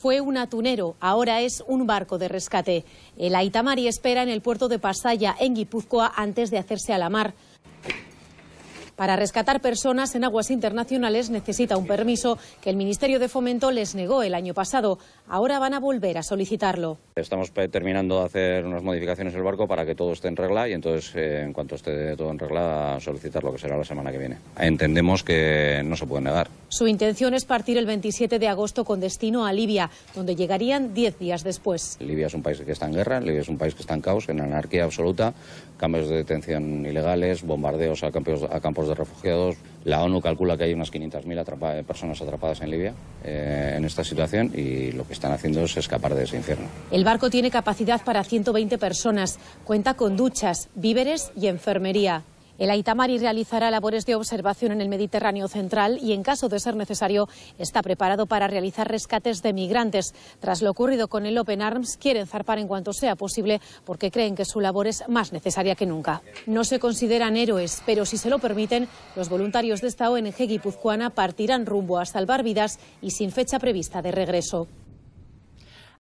fue un atunero, ahora es un barco de rescate. El Aitamari espera en el puerto de Pasaya, en Guipúzcoa, antes de hacerse a la mar. Para rescatar personas en aguas internacionales necesita un permiso que el Ministerio de Fomento les negó el año pasado. Ahora van a volver a solicitarlo. Estamos terminando de hacer unas modificaciones el barco para que todo esté en regla y entonces, eh, en cuanto esté todo en regla, solicitar lo que será la semana que viene. Entendemos que no se puede negar. Su intención es partir el 27 de agosto con destino a Libia, donde llegarían 10 días después. Libia es un país que está en guerra, Libia es un país que está en caos, en anarquía absoluta, cambios de detención ilegales, bombardeos a campos, a campos de refugiados. La ONU calcula que hay unas 500.000 personas atrapadas en Libia eh, en esta situación y lo que están haciendo es escapar de ese infierno. El barco tiene capacidad para 120 personas, cuenta con duchas, víveres y enfermería. El Aitamari realizará labores de observación en el Mediterráneo central y, en caso de ser necesario, está preparado para realizar rescates de migrantes. Tras lo ocurrido con el Open Arms, quieren zarpar en cuanto sea posible porque creen que su labor es más necesaria que nunca. No se consideran héroes, pero si se lo permiten, los voluntarios de esta ONG guipuzcoana partirán rumbo a salvar vidas y sin fecha prevista de regreso.